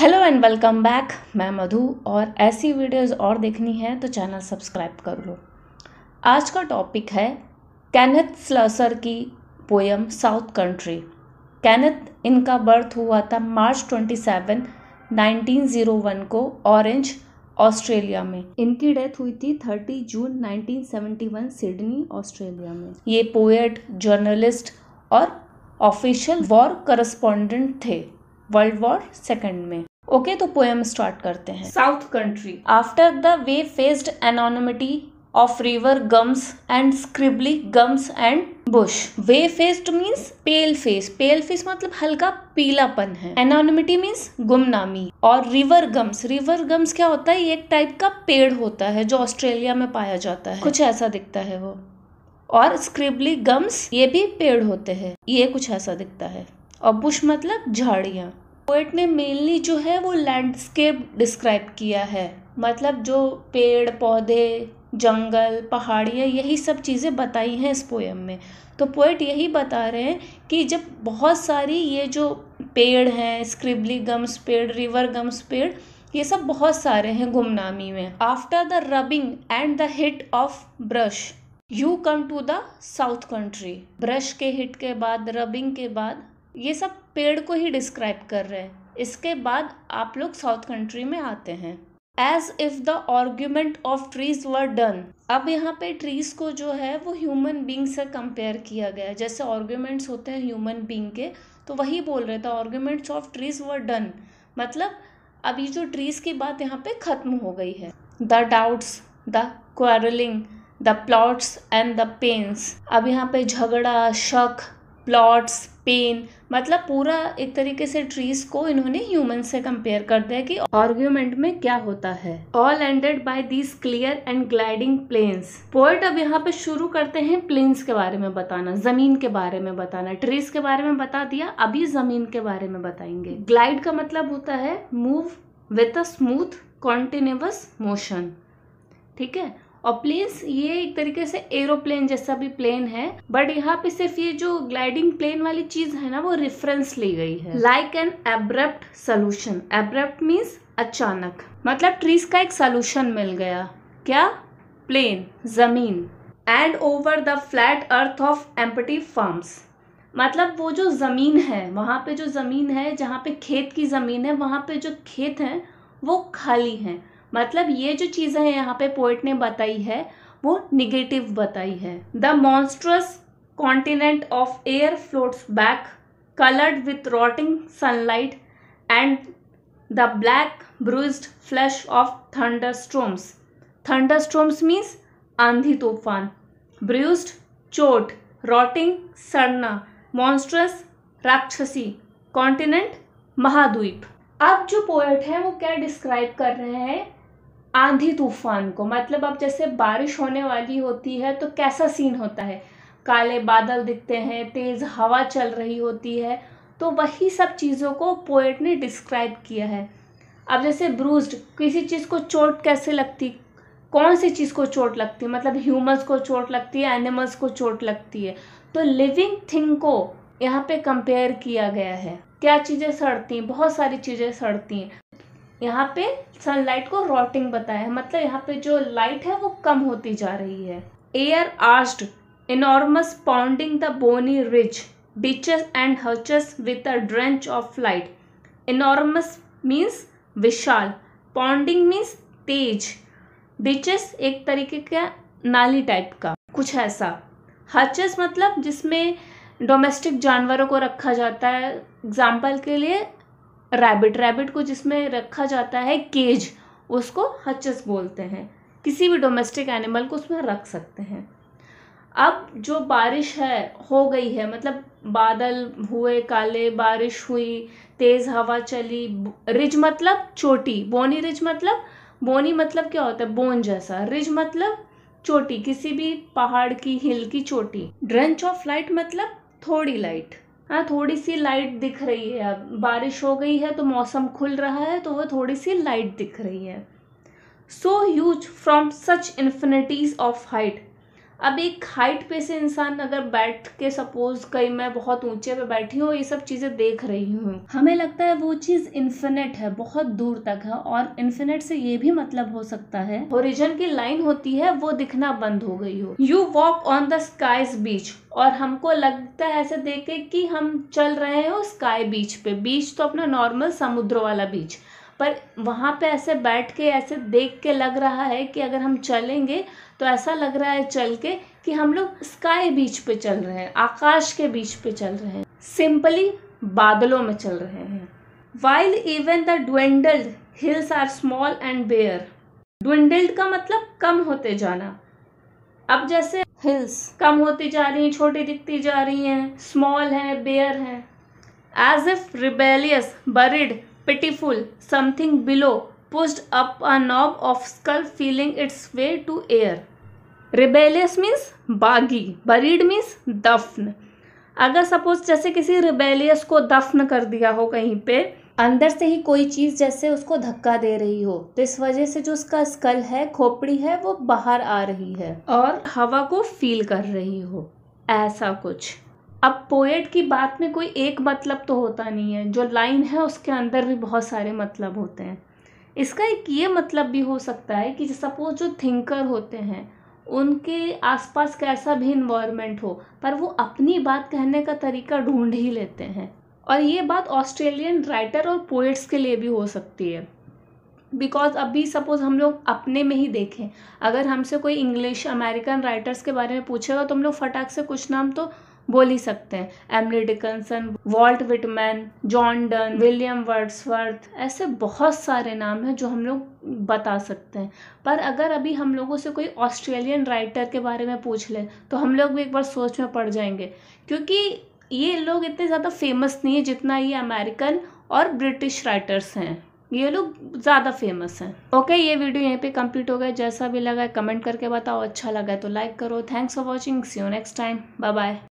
Hello and welcome back मैं मधु और ऐसी वीडियोस और देखनी है तो चैनल सब्सक्राइब कर लो आज का टॉपिक है कैनथ स्लसर की पोयम साउथ कंट्री कैनथ इनका बर्थ हुआ था मार्च 27, 1901 को ऑरेंज ऑस्ट्रेलिया में इनकी डेथ हुई थी 30 जून 1971 सिडनी ऑस्ट्रेलिया में ये पोएट जर्नलिस्ट और ऑफिशियल वॉर करस्पॉन्डेंट थे वर्ल्ड वॉर सेकंड में ओके तो पोएम स्टार्ट करते हैं south country after the way faced anonymity of river gums and scribbly gums and bush way faced means pale face pale face मतलब हल्का पीलापन है anonymity means गुमनामी और रिवर गम्स रिवर गम्स क्या होता है एक टाइप का पेड़ होता है जो ऑस्ट्रेलिया में पाया जाता है कुछ ऐसा दिखता है वो और स्क्रिबली गम्स ये भी पेड़ होते हैं ये कुछ ऐसा दिखता है और बुश मतलब झाड़ियाँ पोइट ने मेनली जो है वो लैंडस्केप डिस्क्राइब किया है मतलब जो पेड़ पौधे जंगल पहाड़ियाँ यही सब चीज़ें बताई हैं इस पोएम में तो पोइट यही बता रहे हैं कि जब बहुत सारी ये जो पेड़ हैं स्क्रिबली गम्स पेड़ रिवर गम्स पेड़ ये सब बहुत सारे हैं गुमनामी में after the rubbing and the hit of brush you come to the south country brush के हिट के बाद रबिंग के बाद ये सब पेड़ को ही डिस्क्राइब कर रहे हैं इसके बाद आप लोग साउथ कंट्री में आते हैं as if the argument of trees were done अब यहाँ पे ट्रीज को जो है वो ह्यूमन बींग से कंपेयर किया गया है जैसे आर्ग्यूमेंट्स होते हैं ह्यूमन बींग के तो वही बोल रहे थे arguments of trees were done मतलब अभी जो ट्रीज की बात यहाँ पे खत्म हो गई है the doubts the quarrelling the plots and the pains अब यहाँ पे झगड़ा शक प्लॉट्स पेन मतलब पूरा एक तरीके से ट्रीज को इन्होंने ह्यूमन से कंपेयर कर दिया कि आर्ग्यूमेंट में क्या होता है all ended by these clear and gliding planes poet अब यहाँ पे शुरू करते हैं प्लेन्स के बारे में बताना जमीन के बारे में बताना ट्रीज के बारे में बता दिया अभी जमीन के बारे में बताएंगे ग्लाइड का मतलब होता है move with a smooth continuous motion ठीक है और प्लेन्स ये एक तरीके से एरोप्लेन जैसा भी प्लेन है बट यहाँ पे सिर्फ ये जो ग्लाइडिंग प्लेन वाली चीज है ना वो रेफरेंस ली गई है like an abrupt solution abrupt means अचानक मतलब ट्रीज का एक सोल्यूशन मिल गया क्या प्लेन जमीन and over the flat earth of empty farms मतलब वो जो ज़मीन है वहाँ पे जो ज़मीन है जहाँ पे खेत की ज़मीन है वहाँ पे जो खेत हैं वो खाली हैं मतलब ये जो चीज़ें हैं यहाँ पे पोइट ने बताई है वो निगेटिव बताई है the monstrous continent of air floats back coloured with rotting sunlight and the black bruised flesh of thunderstorms thunderstorms means आंधी तूफान ब्रूज चोट रॉटिंग सड़ना मॉन्स्ट्रस राक्षसी कॉन्टिनेंट महाद्वीप अब जो पोएट है वो क्या डिस्क्राइब कर रहे हैं आंधी तूफान को मतलब अब जैसे बारिश होने वाली होती है तो कैसा सीन होता है काले बादल दिखते हैं तेज़ हवा चल रही होती है तो वही सब चीज़ों को पोएट ने डिस्क्राइब किया है अब जैसे ब्रूस्ड किसी चीज़ को चोट कैसे लगती कौन सी चीज़ मतलब को चोट लगती है मतलब ह्यूमंस को चोट लगती है एनिमल्स को चोट लगती है तो लिविंग थिंग को यहाँ पे कंपेयर किया गया है क्या चीज़ें सड़ती हैं बहुत सारी चीज़ें सड़ती हैं यहाँ पे सनलाइट को रॉटिंग बताया मतलब यहाँ पे जो लाइट है वो कम होती जा रही है air arches enormous pounding the bony ridge beaches and churches with a drench of light enormous means विशाल पाउंडिंग मीन्स तेज बीचेस एक तरीके का नाली टाइप का कुछ ऐसा हर्चेस मतलब जिसमें डोमेस्टिक जानवरों को रखा जाता है एग्जाम्पल के लिए रैबिट रैबिट को जिसमें रखा जाता है केज उसको हचस बोलते हैं किसी भी डोमेस्टिक एनिमल को उसमें रख सकते हैं अब जो बारिश है हो गई है मतलब बादल हुए काले बारिश हुई तेज़ हवा चली रिज मतलब चोटी बोनी रिज मतलब बोनी मतलब क्या होता है बोन जैसा रिज मतलब चोटी किसी भी पहाड़ की हिल की चोटी ड्रंच ऑफ लाइट मतलब थोड़ी लाइट हाँ थोड़ी सी लाइट दिख रही है अब बारिश हो गई है तो मौसम खुल रहा है तो वह थोड़ी सी लाइट दिख रही है so huge from such infinities of height अब एक हाइट पे से इंसान अगर बैठ के सपोज कहीं मैं बहुत ऊंचे पे बैठी हूँ ये सब चीज़ें देख रही हूँ हमें लगता है वो चीज़ इन्फिनेट है बहुत दूर तक है और इन्फिनेट से ये भी मतलब हो सकता है ओरिजन की लाइन होती है वो दिखना बंद हो गई हो you walk on the sky's beach और हमको लगता है ऐसे देख के कि हम चल रहे हो स्काई बीच पे बीच तो अपना नॉर्मल समुद्र वाला बीच पर वहाँ पे ऐसे बैठ के ऐसे देख के लग रहा है कि अगर हम चलेंगे तो ऐसा लग रहा है चल के कि हम लोग स्काई बीच पे चल रहे हैं आकाश के बीच पे चल रहे हैं सिंपली बादलों में चल रहे हैं wild even the dwindled hills are small and bare dwindled का मतलब कम होते जाना अब जैसे हिल्स कम होती जा रही हैं छोटी दिखती जा रही हैं स्मॉल हैं बेयर हैं as if rebellious buried pitiful something below pushed up a knob of skull feeling its way to air. rebellious means बागी buried means dafn अगर सपोज जैसे किसी रिबेलियस को दफन कर दिया हो कहीं पे अंदर से ही कोई चीज़ जैसे उसको धक्का दे रही हो तो इस वजह से जो उसका स्कल है खोपड़ी है वो बाहर आ रही है और हवा को फील कर रही हो ऐसा कुछ अब पोएट की बात में कोई एक मतलब तो होता नहीं है जो लाइन है उसके अंदर भी बहुत सारे मतलब होते हैं इसका एक ये मतलब भी हो सकता है कि सपोज जो थिंकर होते हैं उनके आसपास कैसा भी इन्वायरमेंट हो पर वो अपनी बात कहने का तरीका ढूंढ ही लेते हैं और ये बात ऑस्ट्रेलियन राइटर और पोइट्स के लिए भी हो सकती है बिकॉज अभी सपोज हम लोग अपने में ही देखें अगर हमसे कोई इंग्लिश अमेरिकन राइटर्स के बारे में पूछेगा तो हम लोग फटाक से कुछ नाम तो बोल ही सकते हैं Emily Dickinson Walt Whitman John Donne William Wordsworth ऐसे बहुत सारे नाम हैं जो हम लोग बता सकते हैं पर अगर अभी हम लोगों से कोई ऑस्ट्रेलियन राइटर के बारे में पूछ ले तो हम लोग भी एक बार सोच में पड़ जाएंगे क्योंकि ये लोग इतने ज़्यादा फेमस नहीं है जितना ये अमेरिकन और ब्रिटिश राइटर्स हैं ये लोग ज़्यादा फेमस हैं ओके ये वीडियो यहीं पे कंप्लीट हो गया जैसा भी लगा कमेंट करके बताओ अच्छा लगा तो लाइक करो thanks for watching see you next time bye bye